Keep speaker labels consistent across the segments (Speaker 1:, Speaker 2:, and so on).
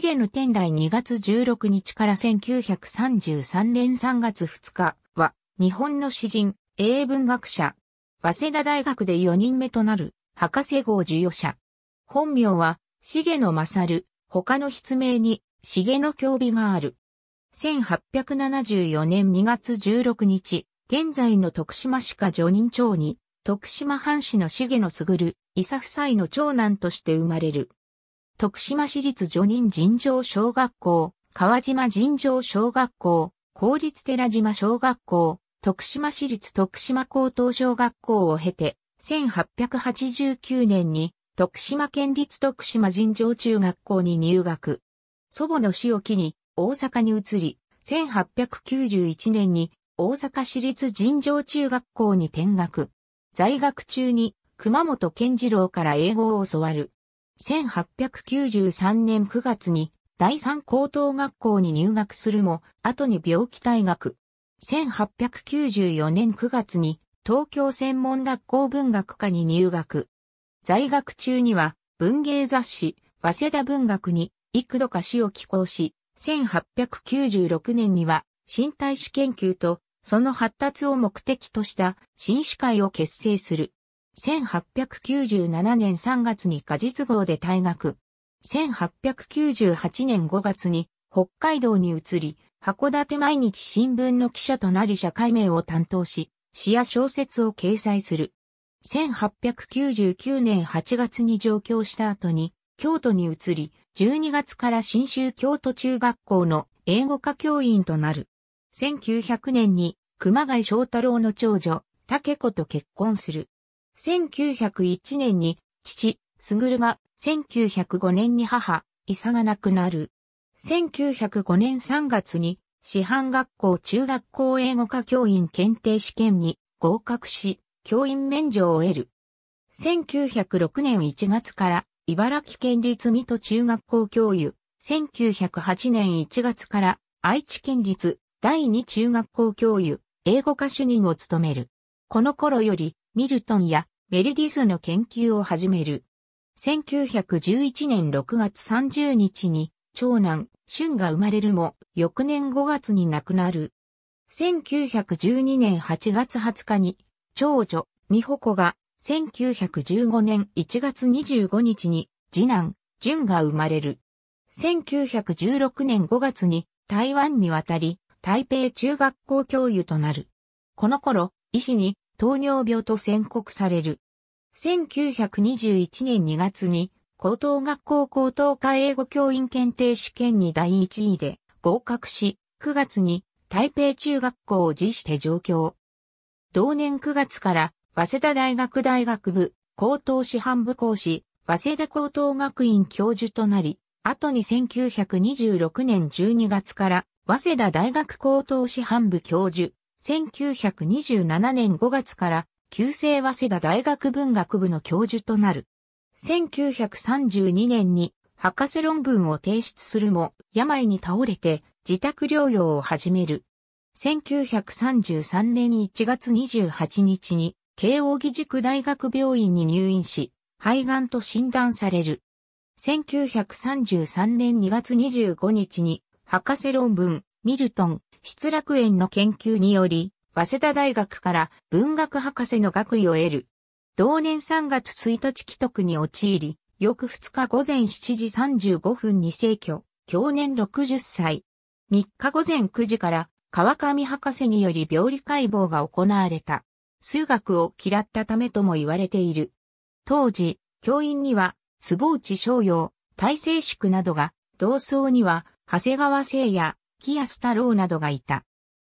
Speaker 1: ゲの天来2月16日から1933年3月2日は、日本の詩人、英文学者、早稲田大学で4人目となる、博士号授与者。本名は、重野勝、他の筆名に、ゲの教備がある。1874年2月16日、現在の徳島市下助人町に、徳島藩士のすぐる、伊佐夫妻の長男として生まれる。徳島市立女人尋常小学校、川島尋常小学校、公立寺島小学校、徳島市立徳島高等小学校を経て、1889年に徳島県立徳島尋常中学校に入学。祖母の死を機に大阪に移り、1891年に大阪市立尋常中学校に転学。在学中に熊本健次郎から英語を教わる。1893年9月に第三高等学校に入学するも、後に病気退学。1894年9月に東京専門学校文学科に入学。在学中には文芸雑誌、早稲田文学に幾度か詩を寄稿し、1896年には身体史研究とその発達を目的とした新史会を結成する。1897年3月に果実号で退学。1898年5月に北海道に移り、函館毎日新聞の記者となり社会名を担当し、詩や小説を掲載する。1899年8月に上京した後に、京都に移り、12月から新州京都中学校の英語科教員となる。1900年に熊谷翔太郎の長女、竹子と結婚する。1901年に父、すぐるが、1905年に母、伊佐が亡くなる。1905年3月に、師範学校中学校英語科教員検定試験に合格し、教員免除を得る。1906年1月から、茨城県立水戸中学校教諭、1908年1月から、愛知県立第二中学校教諭、英語科主任を務める。この頃より、ミルトンやメルディスの研究を始める。1911年6月30日に長男、春が生まれるも、翌年5月に亡くなる。1912年8月20日に、長女、美穂子が、1915年1月25日に、次男、淳が生まれる。1916年5月に、台湾に渡り、台北中学校教諭となる。この頃、医師に糖尿病と宣告される。1921年2月に高等学校高等科英語教員検定試験に第1位で合格し、9月に台北中学校を辞して上京。同年9月から早稲田大学大学部高等師範部講師、早稲田高等学院教授となり、後に1926年12月から早稲田大学高等師範部教授、1927年5月から旧制早稲田大学文学部の教授となる。1932年に博士論文を提出するも、病に倒れて自宅療養を始める。1933年1月28日に、慶応義塾大学病院に入院し、肺がんと診断される。1933年2月25日に、博士論文、ミルトン、失楽園の研究により、早稲田大学から文学博士の学位を得る。同年3月1日帰得に陥り、翌2日午前7時35分に逝去、享年60歳。3日午前9時から川上博士により病理解剖が行われた。数学を嫌ったためとも言われている。当時、教員には、坪内逍遥、大成宿などが、同窓には、長谷川聖也、木安太郎などがいた。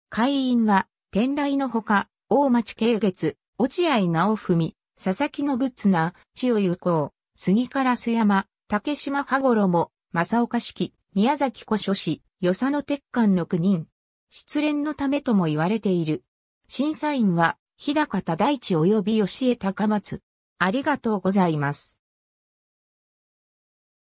Speaker 1: 会員は、天来のほか、大町慶月、落合直文、佐々木信綱、千代由光、杉須山、竹島羽衣、正岡式、宮崎古書氏、与謝野鉄管の9人。失恋のためとも言われている。審査員は、日高忠一及び吉江高松。ありがとうございます。